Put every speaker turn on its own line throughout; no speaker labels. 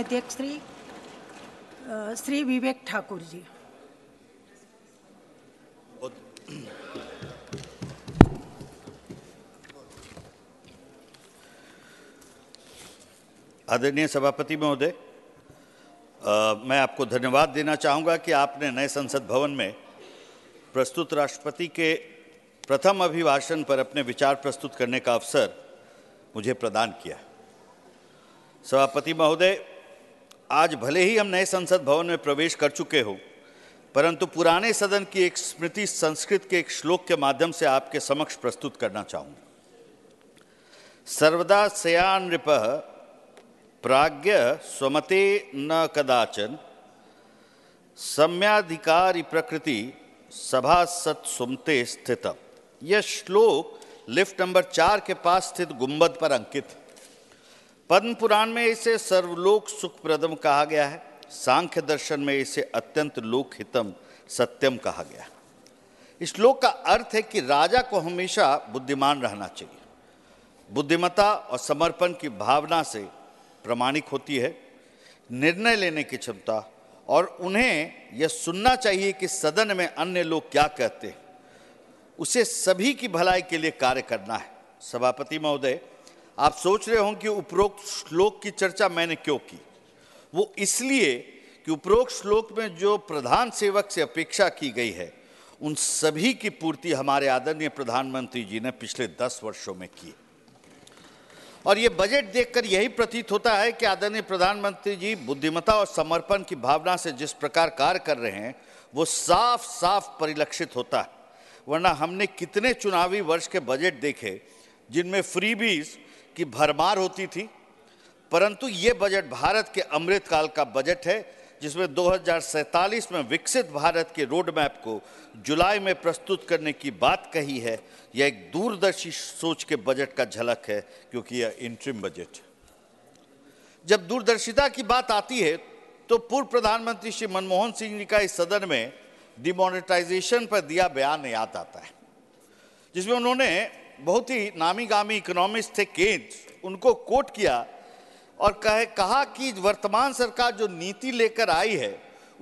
अध्यक्ष श्री श्री विवेक ठाकुर जी आदरणीय सभापति महोदय मैं आपको धन्यवाद देना चाहूँगा कि आपने नए संसद भवन में प्रस्तुत राष्ट्रपति के प्रथम अभिभाषण पर अपने विचार प्रस्तुत करने का अवसर मुझे प्रदान किया सभापति महोदय आज भले ही हम नए संसद भवन में प्रवेश कर चुके हो परंतु पुराने सदन की एक स्मृति संस्कृत के एक श्लोक के माध्यम से आपके समक्ष प्रस्तुत करना चाहूंगा सर्वदा सया नृप प्राज्ञ स्वमते न कदाचन सम्याधिकारी प्रकृति सभा सत सुमते स्थित यह श्लोक लिफ्ट नंबर चार के पास स्थित गुंबद पर अंकित है पद्म पुराण में इसे सर्वलोक सुखप्रदम कहा गया है सांख्य दर्शन में इसे अत्यंत लोकहितम सत्यम कहा गया है श्लोक का अर्थ है कि राजा को हमेशा बुद्धिमान रहना चाहिए बुद्धिमता और समर्पण की भावना से प्रमाणिक होती है निर्णय लेने की क्षमता और उन्हें यह सुनना चाहिए कि सदन में अन्य लोग क्या कहते हैं उसे सभी की भलाई के लिए कार्य करना है सभापति महोदय आप सोच रहे हों कि उपरोक्त श्लोक की चर्चा मैंने क्यों की वो इसलिए कि उपरोक्त श्लोक में जो प्रधान सेवक से अपेक्षा की गई है उन सभी की पूर्ति हमारे आदरणीय प्रधानमंत्री जी ने पिछले दस वर्षों में की और ये बजट देखकर यही प्रतीत होता है कि आदरणीय प्रधानमंत्री जी बुद्धिमता और समर्पण की भावना से जिस प्रकार कार्य कर रहे हैं वो साफ साफ परिलक्षित होता है वरना हमने कितने चुनावी वर्ष के बजट देखे जिनमें फ्रीबीज की भरमार होती थी परंतु ये बजट भारत के अमृतकाल का बजट है जिसमें दो में विकसित भारत के रोड मैप को जुलाई में प्रस्तुत करने की बात कही है यह एक दूरदर्शी सोच के बजट का झलक है क्योंकि यह इंट्रीम बजट जब दूरदर्शिता की बात आती है तो पूर्व प्रधानमंत्री श्री मनमोहन सिंह जी का इस सदन में डिमोनेटाइजेशन पर दिया बयान याद आता है जिसमें उन्होंने बहुत ही नामी गामी इकोनॉमिस्ट थे केंज उनको कोट किया और कहे कहा कि वर्तमान सरकार जो नीति लेकर आई है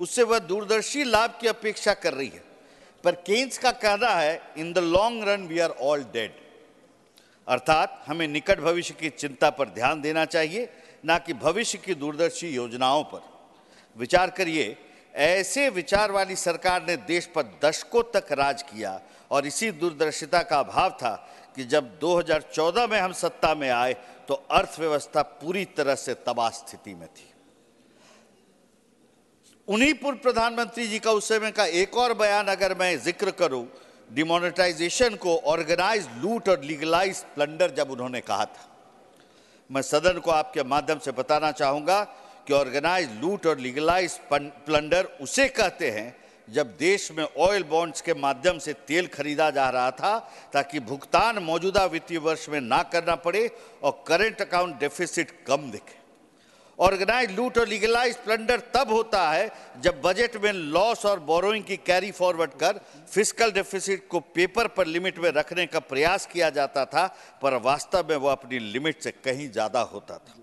उससे वह दूरदर्शी लाभ की अपेक्षा कर रही है पर केन्स का कहना है in the long run we are all dead अर्थात हमें निकट भविष्य की चिंता पर ध्यान देना चाहिए ना कि भविष्य की दूरदर्शी योजनाओं पर विचार करिए ऐसे विचार वाली सरकार ने देश पर दशकों तक राज किया और इसी दूरदर्शिता का अभाव था कि जब 2014 में हम सत्ता में आए तो अर्थव्यवस्था पूरी तरह से तबाह स्थिति में थी उन्हीं पूर्व प्रधानमंत्री जी का उस समय का एक और बयान अगर मैं जिक्र करूं डिमोनेटाइजेशन को ऑर्गेनाइज लूट और लीगलाइज प्लंडर जब उन्होंने कहा था मैं सदन को आपके माध्यम से बताना चाहूंगा कि ऑर्गेनाइज लूट और लीगलाइज प्लंडर उसे कहते हैं जब देश में ऑयल बॉन्ड्स के माध्यम से तेल खरीदा जा रहा था ताकि भुगतान मौजूदा वित्तीय वर्ष में ना करना पड़े और करंट अकाउंट डेफिसिट कम दिखे ऑर्गेनाइज लूट और लीगलाइज प्लंडर तब होता है जब बजट में लॉस और बोरोइंग की कैरी फॉरवर्ड कर फिजिकल डेफिसिट को पेपर पर लिमिट में रखने का प्रयास किया जाता था पर वास्तव में वह अपनी लिमिट से कहीं ज़्यादा होता था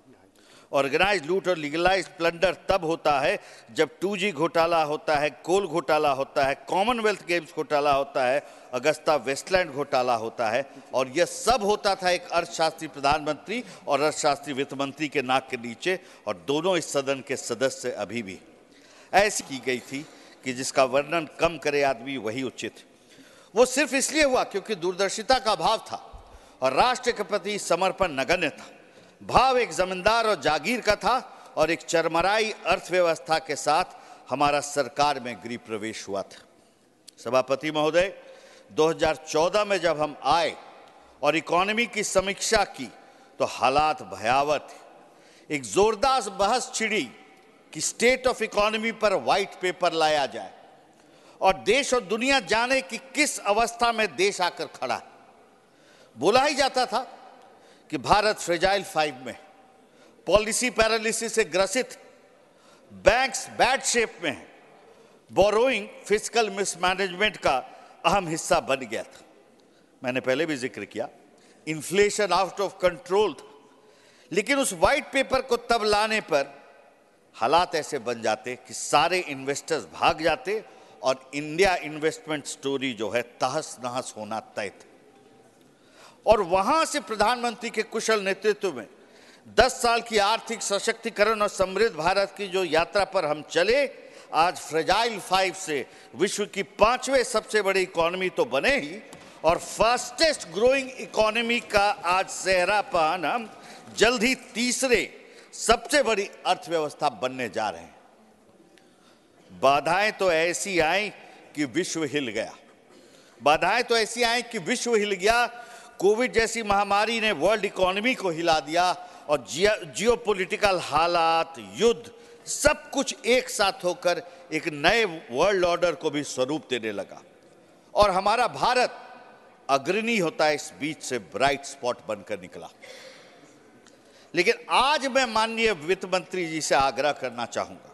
ऑर्गेनाइज लूट और लीगलाइज प्लंडर तब होता है जब जी घोटाला होता है कोल घोटाला होता है कॉमनवेल्थ गेम्स घोटाला होता है अगस्ता वेस्टलैंड घोटाला होता है और यह सब होता था एक अर्थशास्त्री प्रधानमंत्री और अर्थशास्त्री वित्त मंत्री के नाक के नीचे और दोनों इस सदन के सदस्य अभी भी ऐसी की गई थी कि जिसका वर्णन कम करे आदमी वही उचित वो सिर्फ इसलिए हुआ क्योंकि दूरदर्शिता का अभाव था और राष्ट्र के प्रति समर्पण नगण्य था भाव एक जमींदार और जागीर का था और एक चरमराई अर्थव्यवस्था के साथ हमारा सरकार में गृह प्रवेश हुआ था सभापति महोदय 2014 में जब हम आए और इकोनॉमी की समीक्षा की तो हालात भयावह थे एक जोरदार बहस छिड़ी कि स्टेट ऑफ इकोनॉमी पर व्हाइट पेपर लाया जाए और देश और दुनिया जाने कि किस अवस्था में देश आकर खड़ा बोला ही जाता था कि भारत फ्रेजाइल फाइव में पॉलिसी पैरालिसिस से ग्रसित बैंक्स बैड शेप में है बोरोइंग फिजिकल मिसमैनेजमेंट का अहम हिस्सा बन गया था मैंने पहले भी जिक्र किया इन्फ्लेशन आउट ऑफ कंट्रोल था लेकिन उस वाइट पेपर को तब लाने पर हालात ऐसे बन जाते कि सारे इन्वेस्टर्स भाग जाते और इंडिया इन्वेस्टमेंट स्टोरी जो है तहस नहस होना तय था और वहां से प्रधानमंत्री के कुशल नेतृत्व में 10 साल की आर्थिक सशक्तिकरण और समृद्ध भारत की जो यात्रा पर हम चले आज फ्रेजाइल फाइव से विश्व की पांचवें सबसे बड़ी इकोनॉमी तो बने ही और फास्टेस्ट ग्रोइंग इकोनॉमी का आज पान हम जल्द ही तीसरे सबसे बड़ी अर्थव्यवस्था बनने जा रहे हैं बाधाएं तो ऐसी आई कि विश्व हिल गया बाधाएं तो ऐसी आई कि विश्व हिल गया कोविड जैसी महामारी ने वर्ल्ड इकोनॉमी को हिला दिया और जियो पोलिटिकल हालात युद्ध सब कुछ एक साथ होकर एक नए वर्ल्ड ऑर्डर को भी स्वरूप देने लगा और हमारा भारत अग्रणी होता है इस बीच से ब्राइट स्पॉट बनकर निकला लेकिन आज मैं माननीय वित्त मंत्री जी से आग्रह करना चाहूंगा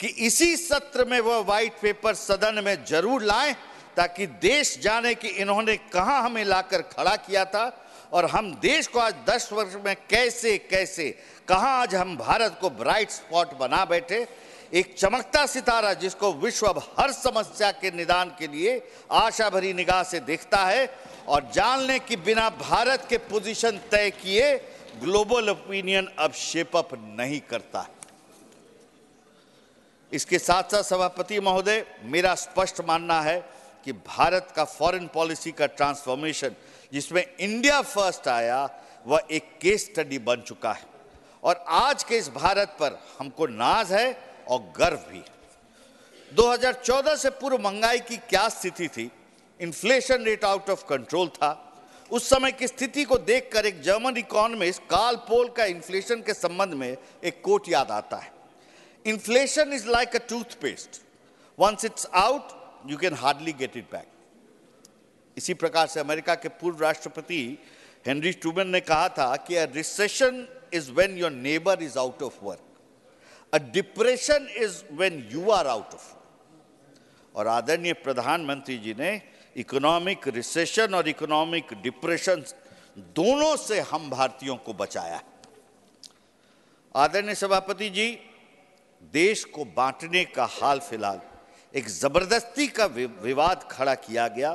कि इसी सत्र में वह व्हाइट पेपर सदन में जरूर लाएं ताकि देश जाने कि इन्होंने कहाँ हमें लाकर खड़ा किया था और हम देश को आज 10 वर्ष में कैसे कैसे कहाँ आज हम भारत को ब्राइट स्पॉट बना बैठे एक चमकता सितारा जिसको विश्व अब हर समस्या के निदान के लिए आशा भरी निगाह से देखता है और जानने कि बिना भारत के पोजीशन तय किए ग्लोबल ओपिनियन अब शेपअप नहीं करता इसके साथ साथ सभापति महोदय मेरा स्पष्ट मानना है कि भारत का फॉरेन पॉलिसी का ट्रांसफॉर्मेशन जिसमें इंडिया फर्स्ट आया वह एक केस स्टडी बन चुका है और आज के इस भारत पर हमको नाज है और गर्व भी 2014 से पूर्व महंगाई की क्या स्थिति थी inflation rate out of control था उस समय की स्थिति को देखकर एक जर्मन इकोनॉमिस्ट काल पोल का इन्फ्लेशन के संबंध में एक कोट याद आता है inflation is like a toothpaste once it's out you can hardly get it back इसी प्रकार से अमेरिका के पूर्व राष्ट्रपति हेनरी टूबन ने कहा था कि a recession is when your neighbour is out of work a depression is when you are out of work और आदरणीय प्रधानमंत्री जी ने इकोनॉमिक रिसेशन और इकोनॉमिक डिप्रेशन दोनों से हम भारतीयों को बचाया आदरणीय सभापति जी देश को बांटने का हाल फिलहाल एक ज़बरदस्ती का विवाद खड़ा किया गया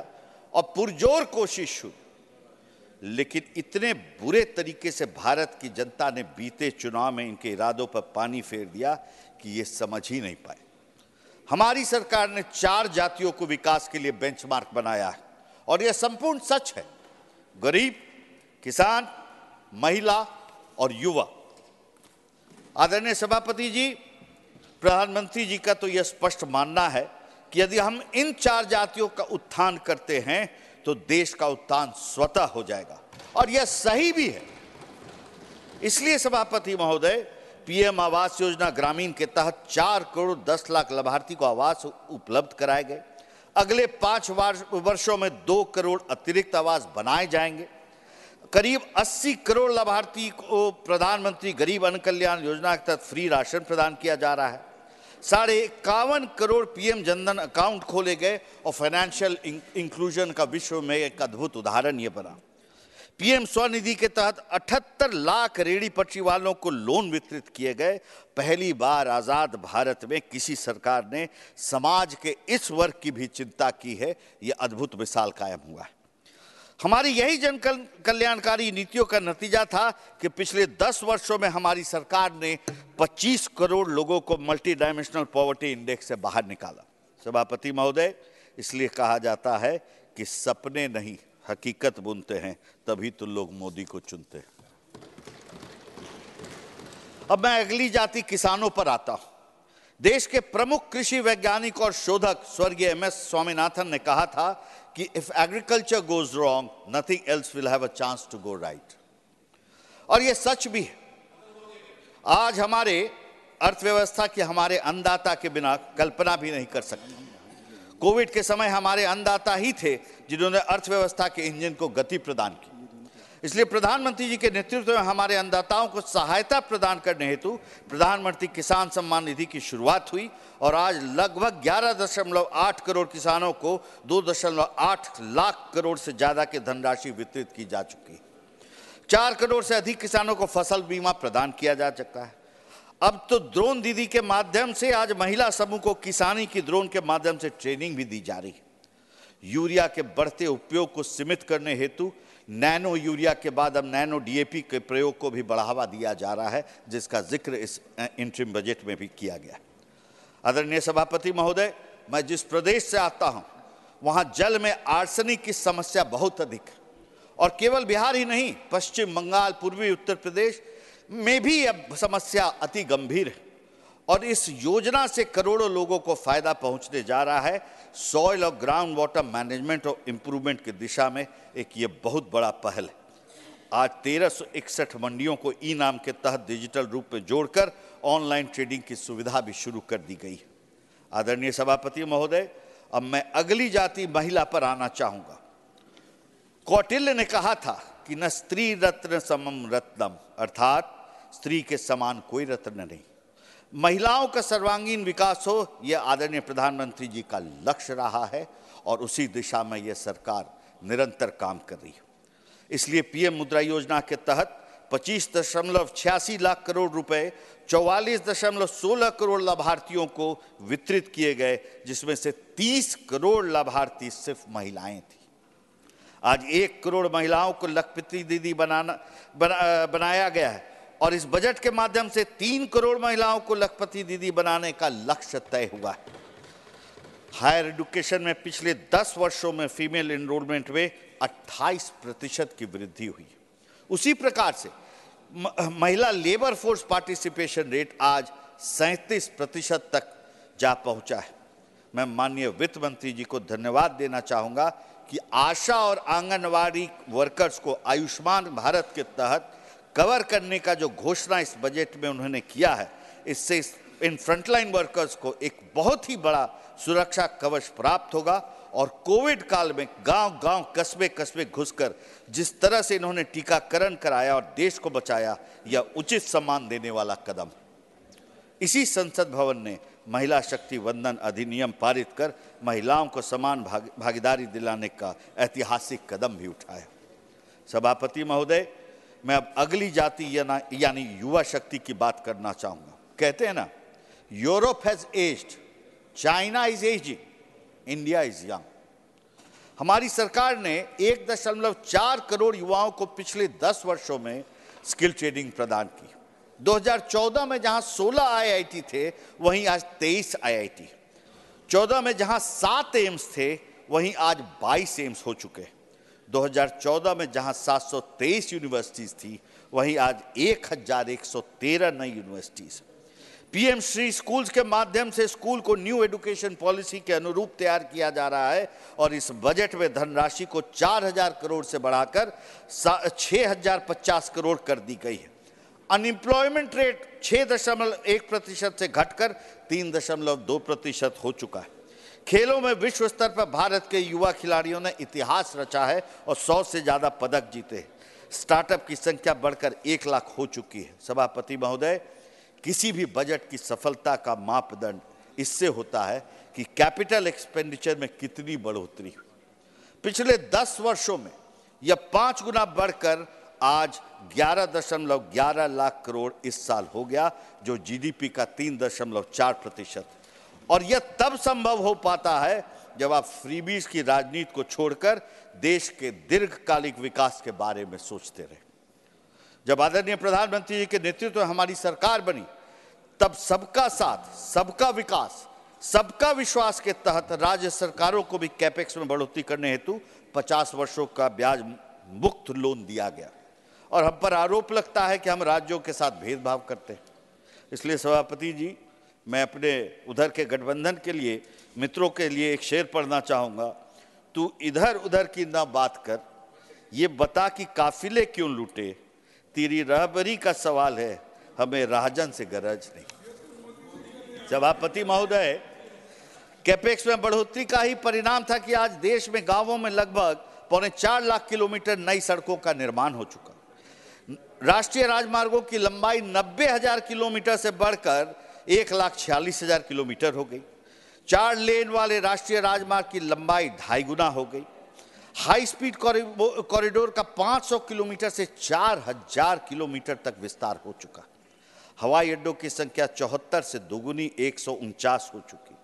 और पुरजोर कोशिश हुई लेकिन इतने बुरे तरीके से भारत की जनता ने बीते चुनाव में इनके इरादों पर पानी फेर दिया कि ये समझ ही नहीं पाए हमारी सरकार ने चार जातियों को विकास के लिए बेंचमार्क बनाया है और यह संपूर्ण सच है गरीब किसान महिला और युवा आदरणीय सभापति जी प्रधानमंत्री जी का तो यह स्पष्ट मानना है कि यदि हम इन चार जातियों का उत्थान करते हैं तो देश का उत्थान स्वतः हो जाएगा और यह सही भी है इसलिए सभापति महोदय पीएम आवास योजना ग्रामीण के तहत चार करोड़ दस लाख लाभार्थी को आवास उपलब्ध कराए गए अगले पांच वर्षों में दो करोड़ अतिरिक्त आवास बनाए जाएंगे करीब 80 करोड़ लाभार्थी को प्रधानमंत्री गरीब अन्न कल्याण योजना के तहत फ्री राशन प्रदान किया जा रहा है साढ़े इक्यावन करोड़ पीएम जनधन अकाउंट खोले गए और फाइनेंशियल इंक्लूजन का विश्व में एक अद्भुत उदाहरण ये बना पीएम स्वनिधि के तहत 78 लाख रेडी पटरी वालों को लोन वितरित किए गए पहली बार आज़ाद भारत में किसी सरकार ने समाज के इस वर्ग की भी चिंता की है ये अद्भुत मिसाल कायम हुआ है हमारी यही जन कल्याणकारी नीतियों का नतीजा था कि पिछले 10 वर्षों में हमारी सरकार ने 25 करोड़ लोगों को मल्टी डायमेंशनल पॉवर्टी इंडेक्स से बाहर निकाला सभापति महोदय इसलिए कहा जाता है कि सपने नहीं हकीकत बुनते हैं तभी तो लोग मोदी को चुनते हैं अब मैं अगली जाति किसानों पर आता हूं देश के प्रमुख कृषि वैज्ञानिक और शोधक स्वर्गीय एम एस स्वामीनाथन ने कहा था कि if agriculture goes wrong nothing else will have a chance to go right और यह सच भी है आज हमारे अर्थव्यवस्था के हमारे अन्नदाता के बिना कल्पना भी नहीं कर सकते कोविड के समय हमारे अन्नदाता ही थे जिन्होंने अर्थव्यवस्था के इंजन को गति प्रदान की इसलिए प्रधानमंत्री जी के नेतृत्व में हमारे अन्नदाताओं को सहायता प्रदान करने हेतु प्रधानमंत्री किसान सम्मान निधि की शुरुआत हुई और आज लगभग ग्यारह दशमलव आठ करोड़ किसानों को दो दशमलव आठ लाख करोड़ से ज़्यादा की धनराशि वितरित की जा चुकी चार करोड़ से अधिक किसानों को फसल बीमा प्रदान किया जा सकता है अब तो ड्रोन दीदी के माध्यम से आज महिला समूह को किसानी की ड्रोन के माध्यम से ट्रेनिंग भी दी जा रही है यूरिया के बढ़ते उपयोग को सीमित करने हेतु नैनो यूरिया के बाद अब नैनो डीएपी के प्रयोग को भी बढ़ावा दिया जा रहा है जिसका जिक्र इस इंट्रीम बजट में भी किया गया आदरणीय सभापति महोदय मैं जिस प्रदेश से आता हूं वहां जल में आर्सनिक की समस्या बहुत अधिक है और केवल बिहार ही नहीं पश्चिम बंगाल पूर्वी उत्तर प्रदेश में भी अब समस्या अति गंभीर है और इस योजना से करोड़ों लोगों को फायदा पहुंचने जा रहा है सॉइल और ग्राउंड वाटर मैनेजमेंट और इम्प्रूवमेंट की दिशा में एक ये बहुत बड़ा पहल है आज तेरह मंडियों को ई नाम के तहत डिजिटल रूप में जोड़कर ऑनलाइन ट्रेडिंग की सुविधा भी शुरू कर दी गई है आदरणीय सभापति महोदय अब मैं अगली जाति महिला पर आना चाहूँगा कौटिल्य ने कहा था कि न स्त्री रत्न समम रत्नम अर्थात स्त्री के समान कोई रत्न नहीं महिलाओं का सर्वांगीण विकास हो यह आदरणीय प्रधानमंत्री जी का लक्ष्य रहा है और उसी दिशा में यह सरकार निरंतर काम कर रही है इसलिए पीएम मुद्रा योजना के तहत पच्चीस दशमलव छियासी लाख करोड़ रुपए चौवालीस दशमलव सोलह करोड़ लाभार्थियों को वितरित किए गए जिसमें से तीस करोड़ लाभार्थी सिर्फ महिलाएं थी आज एक करोड़ महिलाओं को लखपति दीदी बनाना बना, बनाया गया है और इस बजट के माध्यम से तीन करोड़ महिलाओं को लखपति दीदी बनाने का लक्ष्य तय हुआ है हायर एडुकेशन में पिछले दस वर्षों में फीमेल एनरोलमेंट में 28 प्रतिशत की वृद्धि हुई उसी प्रकार से महिला लेबर फोर्स पार्टिसिपेशन रेट आज सैंतीस प्रतिशत तक जा पहुंचा है मैं माननीय वित्त मंत्री जी को धन्यवाद देना चाहूंगा कि आशा और आंगनवाड़ी वर्कर्स को आयुष्मान भारत के तहत कवर करने का जो घोषणा इस बजट में उन्होंने किया है इससे इस इन फ्रंटलाइन वर्कर्स को एक बहुत ही बड़ा सुरक्षा कवच प्राप्त होगा और कोविड काल में गांव गांव कस्बे कस्बे घुसकर जिस तरह से इन्होंने टीकाकरण कराया और देश को बचाया यह उचित सम्मान देने वाला कदम इसी संसद भवन ने महिला शक्ति वंदन अधिनियम पारित कर महिलाओं को समान भागीदारी दिलाने का ऐतिहासिक कदम भी उठाया सभापति महोदय मैं अब अगली जाति यानी युवा शक्ति की बात करना चाहूंगा कहते हैं ना Europe has aged China is ageing India is young हमारी सरकार ने एक दशमलव चार करोड़ युवाओं को पिछले दस वर्षों में स्किल ट्रेनिंग प्रदान की 2014 में जहां 16 आईआईटी थे वहीं आज 23 आईआईटी 14 में जहां सात एम्स थे वहीं आज 22 एम्स हो चुके हैं 2014 में जहां 723 यूनिवर्सिटीज़ थी वहीं आज 1113 नई यूनिवर्सिटीज़ पीएम श्री स्कूल्स के माध्यम से स्कूल को न्यू एजुकेशन पॉलिसी के अनुरूप तैयार किया जा रहा है और इस बजट में धनराशि को 4000 करोड़ से बढ़ाकर 6050 करोड़ कर दी गई है अनएम्प्लॉयमेंट रेट छः दशमलव एक प्रतिशत से घटकर दो प्रतिशत हो चुका है खेलों में विश्व स्तर पर भारत के युवा खिलाड़ियों ने इतिहास रचा है और सौ से ज़्यादा पदक जीते हैं स्टार्टअप की संख्या बढ़कर एक लाख हो चुकी है सभापति महोदय किसी भी बजट की सफलता का मापदंड इससे होता है कि कैपिटल एक्सपेंडिचर में कितनी बढ़ोतरी हुई पिछले दस वर्षों में यह पाँच गुना बढ़कर आज ग्यारह दशमलव ग्यारह लाख करोड़ इस साल हो गया जो जीडीपी का तीन दशमलव चार प्रतिशत है और यह तब संभव हो पाता है जब आप फ्रीबीज की राजनीति को छोड़कर देश के दीर्घकालिक विकास के बारे में सोचते रहे जब आदरणीय प्रधानमंत्री जी के नेतृत्व में हमारी सरकार बनी तब सबका साथ सबका विकास सबका विश्वास के तहत राज्य सरकारों को भी कैपेक्स में बढ़ोतरी करने हेतु 50 वर्षों का ब्याज मुक्त लोन दिया गया और हम पर आरोप लगता है कि हम राज्यों के साथ भेदभाव करते हैं इसलिए सभापति जी मैं अपने उधर के गठबंधन के लिए मित्रों के लिए एक शेर पढ़ना चाहूँगा तू इधर उधर की ना बात कर ये बता कि काफिले क्यों लूटे तेरी रहबरी का सवाल है हमें राजन से गरज नहीं सभापति महोदय कैपेक्स में बढ़ोतरी का ही परिणाम था कि आज देश में गांवों में लगभग पौने चार लाख किलोमीटर नई सड़कों का निर्माण हो चुका राष्ट्रीय राजमार्गों की लंबाई नब्बे हजार किलोमीटर से बढ़कर एक लाख छियालीस हज़ार किलोमीटर हो गई चार लेन वाले राष्ट्रीय राजमार्ग की लंबाई ढाई गुना हो गई हाई स्पीड कॉरिडोर का 500 किलोमीटर से 4000 किलोमीटर तक विस्तार हो चुका हवाई अड्डों की संख्या चौहत्तर से दोगुनी एक हो चुकी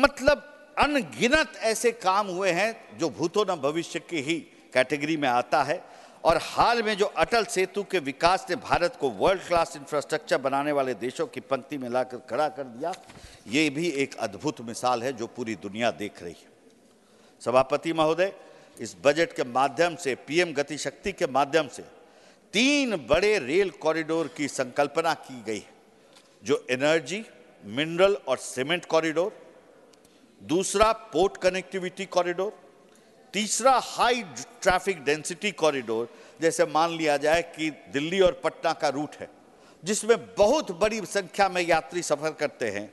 मतलब अनगिनत ऐसे काम हुए हैं जो भूतो न भविष्य के ही कैटेगरी में आता है और हाल में जो अटल सेतु के विकास ने भारत को वर्ल्ड क्लास इंफ्रास्ट्रक्चर बनाने वाले देशों की पंक्ति में लाकर खड़ा कर दिया ये भी एक अद्भुत मिसाल है जो पूरी दुनिया देख रही है सभापति महोदय इस बजट के माध्यम से पीएम गति शक्ति के माध्यम से तीन बड़े रेल कॉरिडोर की संकल्पना की गई है जो एनर्जी मिनरल और सीमेंट कॉरिडोर दूसरा पोर्ट कनेक्टिविटी कॉरिडोर तीसरा हाई ट्रैफिक डेंसिटी कॉरिडोर जैसे मान लिया जाए कि दिल्ली और पटना का रूट है जिसमें बहुत बड़ी संख्या में यात्री सफ़र करते हैं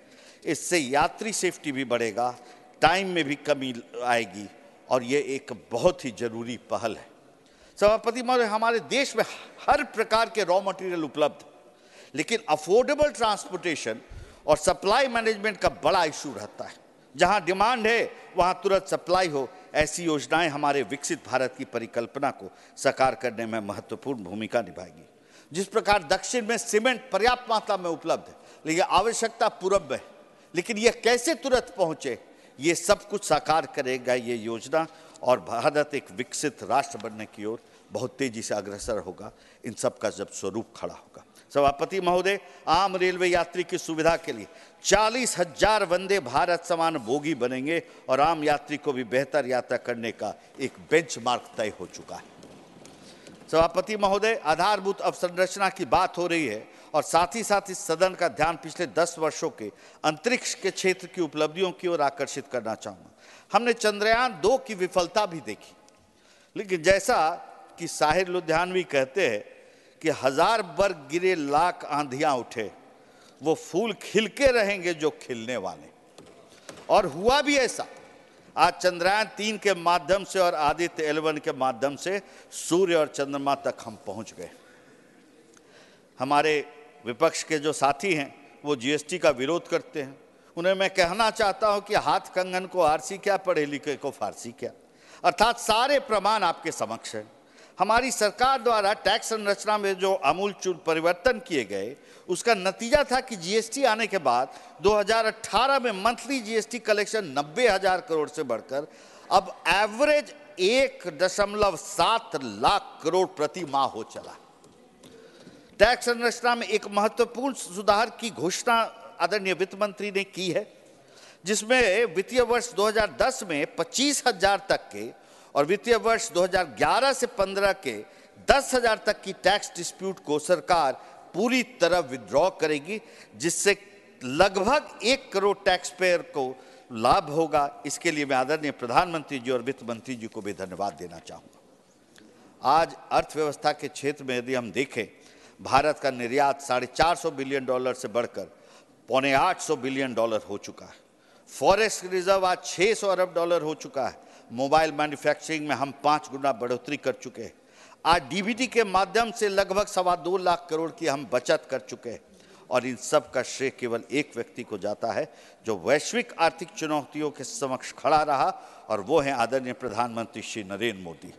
इससे यात्री सेफ्टी भी बढ़ेगा टाइम में भी कमी आएगी और ये एक बहुत ही ज़रूरी पहल है सभापति महोदय हमारे देश में हर प्रकार के रॉ मटेरियल उपलब्ध लेकिन अफोर्डेबल ट्रांसपोर्टेशन और सप्लाई मैनेजमेंट का बड़ा इशू रहता है जहाँ डिमांड है वहाँ तुरंत सप्लाई हो ऐसी योजनाएं हमारे विकसित भारत की परिकल्पना को साकार करने में महत्वपूर्ण भूमिका निभाएगी जिस प्रकार दक्षिण में सीमेंट पर्याप्त मात्रा में उपलब्ध है लेकिन आवश्यकता पूर्व में लेकिन यह कैसे तुरंत पहुंचे ये सब कुछ साकार करेगा ये योजना और भारत एक विकसित राष्ट्र बनने की ओर बहुत तेजी से अग्रसर होगा इन सब का जब स्वरूप खड़ा होगा सभापति महोदय आम रेलवे यात्री की सुविधा के लिए चालीस हजार वंदे भारत समान बोगी बनेंगे और आम यात्री को भी बेहतर यात्रा करने का एक बेंचमार्क तय हो चुका है सभापति महोदय आधारभूत अवसंरचना की बात हो रही है और साथ ही साथ इस सदन का ध्यान पिछले दस वर्षों के अंतरिक्ष के क्षेत्र की उपलब्धियों की ओर आकर्षित करना चाहूँगा हमने चंद्रयान दो की विफलता भी देखी लेकिन जैसा कि साहिर लुधियानवी कहते हैं कि हजार बर्ग गिरे लाख आंधियां उठे वो फूल खिलके रहेंगे जो खिलने वाले और हुआ भी ऐसा आज चंद्रयान तीन के माध्यम से और आदित्य एलेवन के माध्यम से सूर्य और चंद्रमा तक हम पहुंच गए हमारे विपक्ष के जो साथी हैं वो जीएसटी का विरोध करते हैं उन्हें मैं कहना चाहता हूं कि हाथ कंगन को आरसी क्या पढ़े लिखे को फारसी क्या अर्थात सारे प्रमाण आपके समक्ष हैं हमारी सरकार द्वारा टैक्स संरचना में जो अमूलचूल परिवर्तन किए गए उसका नतीजा था कि जीएसटी आने के बाद 2018 में मंथली जीएसटी कलेक्शन नब्बे हजार करोड़ से बढ़कर अब एवरेज एक दशमलव सात लाख करोड़ प्रति माह हो चला टैक्स संरचना में एक महत्वपूर्ण सुधार की घोषणा आदरणीय वित्त मंत्री ने की है जिसमें वित्तीय वर्ष 2010 में पच्चीस हजार तक के और वित्तीय वर्ष 2011 से 15 के 10,000 तक की टैक्स डिस्प्यूट को सरकार पूरी तरह विद्रॉ करेगी जिससे लगभग एक करोड़ टैक्स पेयर को लाभ होगा इसके लिए मैं आदरणीय प्रधानमंत्री जी और वित्त मंत्री जी को भी धन्यवाद देना चाहूँगा आज अर्थव्यवस्था के क्षेत्र में यदि हम देखें भारत का निर्यात साढ़े चार सौ बिलियन डॉलर से बढ़कर पौने आठ सौ बिलियन डॉलर हो चुका है फॉरेस्ट रिजर्व आज सौ अरब डॉलर हो चुका है मोबाइल मैन्युफैक्चरिंग में हम पाँच गुना बढ़ोतरी कर चुके हैं आज डीबीटी के माध्यम से लगभग सवा दो लाख करोड़ की हम बचत कर चुके हैं और इन सब का श्रेय केवल एक व्यक्ति को जाता है जो वैश्विक आर्थिक चुनौतियों के समक्ष खड़ा रहा और वो है आदरणीय प्रधानमंत्री श्री नरेंद्र मोदी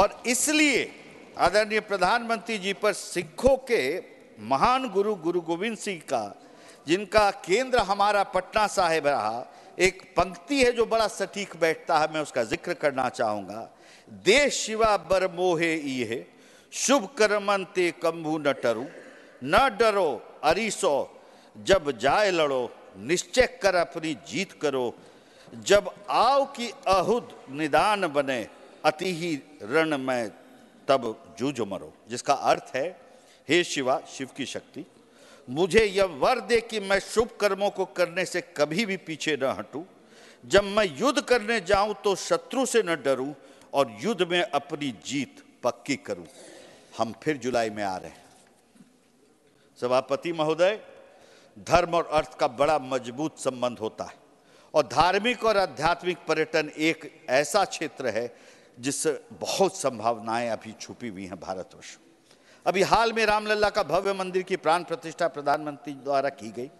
और इसलिए आदरणीय प्रधानमंत्री जी पर सिखों के महान गुरु गुरु गोविंद सिंह का जिनका केंद्र हमारा पटना साहिब रहा एक पंक्ति है जो बड़ा सटीक बैठता है मैं उसका जिक्र करना चाहूंगा दे शिवा बर मोहे ई है शुभ कर्मन ते कंभु न टरु न डरो अरीसो जब जाए लड़ो निश्चय कर अपनी जीत करो जब आओ कि अहुद निदान बने अति ही रण में तब जूझो मरो जिसका अर्थ है हे शिवा शिव की शक्ति मुझे यह वर दे कि मैं शुभ कर्मों को करने से कभी भी पीछे न हटूं जब मैं युद्ध करने जाऊं तो शत्रु से न डरूं और युद्ध में अपनी जीत पक्की करूं हम फिर जुलाई में आ रहे हैं सभापति महोदय धर्म और अर्थ का बड़ा मजबूत संबंध होता है और धार्मिक और आध्यात्मिक पर्यटन एक ऐसा क्षेत्र है जिससे बहुत संभावनाएं अभी छुपी हुई हैं भारतवर्ष में अभी हाल में रामलला का भव्य मंदिर की प्राण प्रतिष्ठा प्रधानमंत्री द्वारा की गई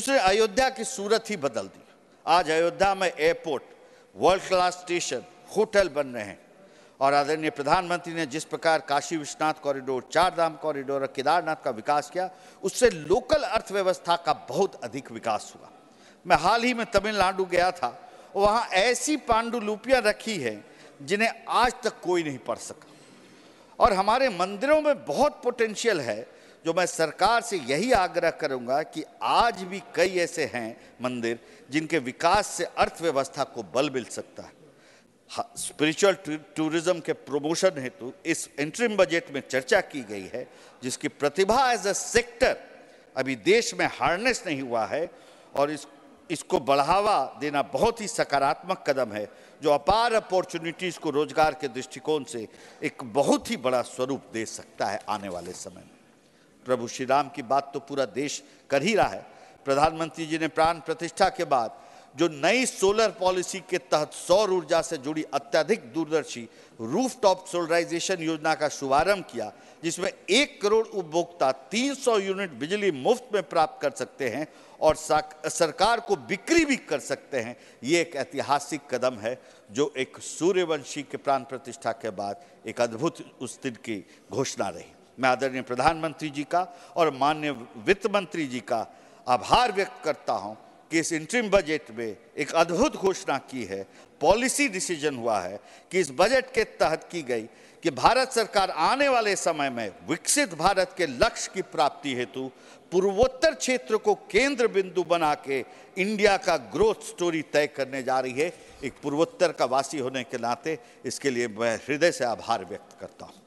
उसने अयोध्या की सूरत ही बदल दी आज अयोध्या में airport world class station hotel बन रहे हैं और आदरणीय प्रधानमंत्री ने जिस प्रकार काशी विश्वनाथ कॉरिडोर चार धाम कॉरिडोर और केदारनाथ का विकास किया उससे लोकल अर्थव्यवस्था का बहुत अधिक विकास हुआ मैं हाल ही में तमिलनाडु गया था वहाँ ऐसी पांडुलिपियाँ रखी हैं जिन्हें आज तक कोई नहीं पढ़ सका और हमारे मंदिरों में बहुत पोटेंशियल है जो मैं सरकार से यही आग्रह करूंगा कि आज भी कई ऐसे हैं मंदिर जिनके विकास से अर्थव्यवस्था को बल मिल सकता है स्पिरिचुअल टूरिज्म के प्रमोशन हेतु इस इंटरिम बजट में चर्चा की गई है जिसकी प्रतिभा एज अ सेक्टर अभी देश में हार्नेस नहीं हुआ है और इस इसको बढ़ावा देना बहुत ही सकारात्मक कदम है जो अपार अपॉर्चुनिटीज़ को रोजगार के दृष्टिकोण से एक बहुत ही बड़ा स्वरूप दे सकता है आने वाले समय में प्रभु श्री राम की बात तो पूरा देश कर ही रहा है प्रधानमंत्री जी ने प्राण प्रतिष्ठा के बाद जो नई सोलर पॉलिसी के तहत सौर ऊर्जा से जुड़ी अत्यधिक दूरदर्शी रूफ टॉप सोलराइजेशन योजना का शुभारंभ किया जिसमें एक करोड़ उपभोक्ता 300 यूनिट बिजली मुफ्त में प्राप्त कर सकते हैं और सरकार को बिक्री भी कर सकते हैं ये एक ऐतिहासिक कदम है जो एक सूर्यवंशी के प्राण प्रतिष्ठा के बाद एक अद्भुत उस दिन की घोषणा रही मैं आदरणीय प्रधानमंत्री जी का और माननीय वित्त मंत्री जी का आभार व्यक्त करता हूँ कि इस इंट्रीम बजट में एक अद्भुत घोषणा की है पॉलिसी डिसीजन हुआ है कि इस बजट के तहत की गई कि भारत सरकार आने वाले समय में विकसित भारत के लक्ष्य की प्राप्ति हेतु पूर्वोत्तर क्षेत्र को केंद्र बिंदु बना के इंडिया का ग्रोथ स्टोरी तय करने जा रही है एक पूर्वोत्तर का वासी होने के नाते इसके लिए मैं हृदय से आभार व्यक्त करता हूँ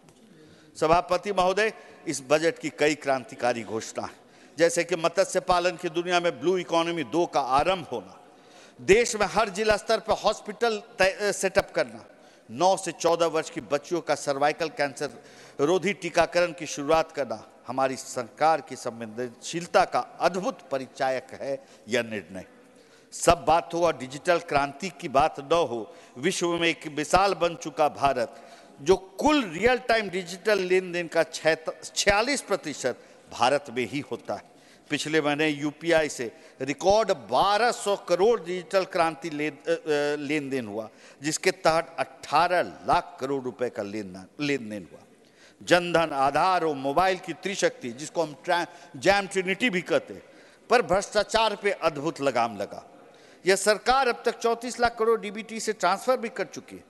सभापति महोदय इस बजट की कई क्रांतिकारी घोषणा है जैसे कि मत्स्य पालन की दुनिया में ब्लू इकोनॉमी दो का आरंभ होना देश में हर जिला स्तर पर हॉस्पिटल सेटअप करना 9 से 14 वर्ष की बच्चियों का सर्वाइकल कैंसर रोधी टीकाकरण की शुरुआत करना हमारी सरकार की संवेदनशीलता का अद्भुत परिचायक है यह निर्णय सब बात हो और डिजिटल क्रांति की बात न हो विश्व में एक विशाल बन चुका भारत जो कुल रियल टाइम डिजिटल लेन देन का छियालीस प्रतिशत भारत में ही होता है पिछले महीने यूपीआई से रिकॉर्ड 1200 करोड़ डिजिटल क्रांति लेन देन हुआ जिसके तहत 18 लाख करोड़ रुपए का लेन लेन देन हुआ जनधन आधार और मोबाइल की त्रिशक्ति जिसको हम जैम ट्रिनिटी भी कहते पर भ्रष्टाचार पे अद्भुत लगाम लगा यह सरकार अब तक 34 लाख करोड़ डीबीटी से ट्रांसफर भी कर चुकी है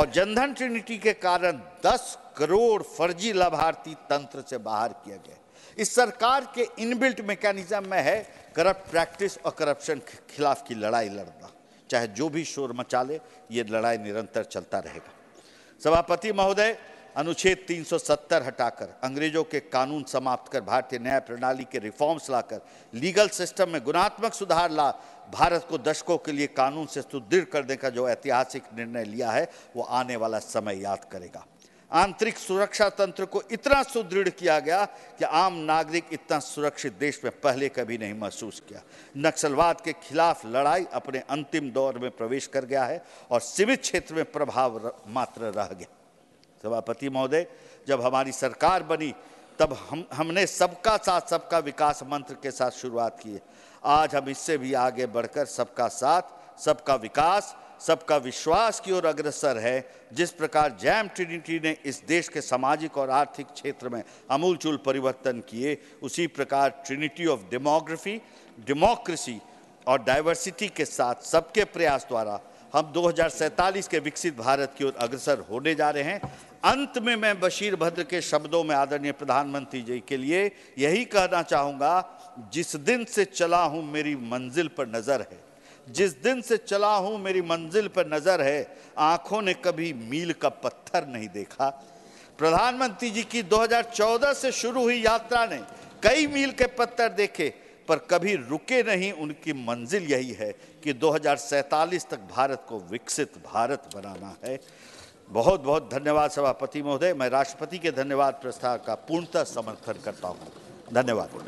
और जनधन ट्रिनिटी के कारण 10 करोड़ फर्जी लाभार्थी तंत्र से बाहर किया गया इस सरकार के इनबिल्ट मैकेनिज्म में है करप्ट प्रैक्टिस और करप्शन के खिलाफ की लड़ाई लड़ना चाहे जो भी शोर मचा ले ये लड़ाई निरंतर चलता रहेगा सभापति महोदय अनुच्छेद 370 हटाकर अंग्रेजों के कानून समाप्त कर भारतीय न्याय प्रणाली के रिफॉर्म्स लाकर लीगल सिस्टम में गुणात्मक सुधार ला भारत को दशकों के लिए कानून से सुदृढ़ करने का जो ऐतिहासिक निर्णय लिया है वो आने वाला समय याद करेगा आंतरिक सुरक्षा तंत्र को इतना सुदृढ़ किया गया कि आम नागरिक इतना सुरक्षित देश में पहले कभी नहीं महसूस किया नक्सलवाद के खिलाफ लड़ाई अपने अंतिम दौर में प्रवेश कर गया है और सीमित क्षेत्र में प्रभाव मात्र रह गया सभापति महोदय जब हमारी सरकार बनी तब हम हमने सबका साथ सबका विकास मंत्र के साथ शुरुआत की है आज हम इससे भी आगे बढ़कर सबका साथ सबका विकास सबका विश्वास की ओर अग्रसर है जिस प्रकार जैम ट्रिनिटी ने इस देश के सामाजिक और आर्थिक क्षेत्र में अमूलचूल परिवर्तन किए उसी प्रकार ट्रिनिटी ऑफ डेमोग्राफी डेमोक्रेसी और डाइवर्सिटी के साथ सबके प्रयास द्वारा हम दो के विकसित भारत की ओर अग्रसर होने जा रहे हैं अंत में मैं बशीर भद्र के शब्दों में आदरणीय प्रधानमंत्री जी के लिए यही कहना चाहूँगा जिस दिन से चला हूँ मेरी मंजिल पर नज़र है जिस दिन से चला हूं मेरी मंजिल पर नज़र है आंखों ने कभी मील का पत्थर नहीं देखा प्रधानमंत्री जी की 2014 से शुरू हुई यात्रा ने कई मील के पत्थर देखे पर कभी रुके नहीं उनकी मंजिल यही है कि दो तक भारत को विकसित भारत बनाना है बहुत बहुत धन्यवाद सभापति महोदय मैं राष्ट्रपति के धन्यवाद प्रस्ताव का पूर्णतः समर्थन करता हूँ धन्यवाद